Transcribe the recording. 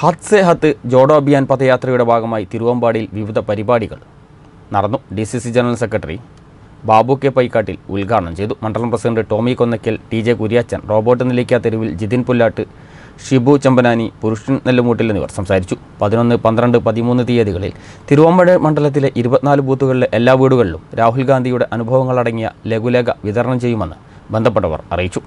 ഹത്ത് സെ ഹത്ത് ജോഡോ അഭിയാൻ പദയാത്രയുടെ ഭാഗമായി തിരുവമ്പാടിയിൽ വിവിധ പരിപാടികൾ നടന്നു D C C general secretary Babu K Paikkattil ഉദ്ഘാടനം ചെയ്തു മണ്ഡലം president Tomy Konnakkal T J Kuriachan Robert Nellikka Theruvil Jithin Pullatt Shibu ചമ്പനാനി പുരുഷൻ നെല്ലുമൂട്ടിൽ എന്നിവർ സംസാരിച്ചു പതിനൊന്ന് പന്ത്രണ്ട് പതിമൂന്ന് തീയതികളിൽ തിരുവമ്പാട് മണ്ഡലത്തിലെ ഇരുപത്തിനാല് ബൂത്തുകളിലെ എല്ലാ വീടുകളിലും രാഹുൽ ഗാന്ധിയുടെ അനുഭവങ്ങളടങ്ങിയ ലഘുലേഖ വിതരണം ചെയ്യുമെന്ന് ബന്ധപ്പെട്ടവർ അറിയിച്ചു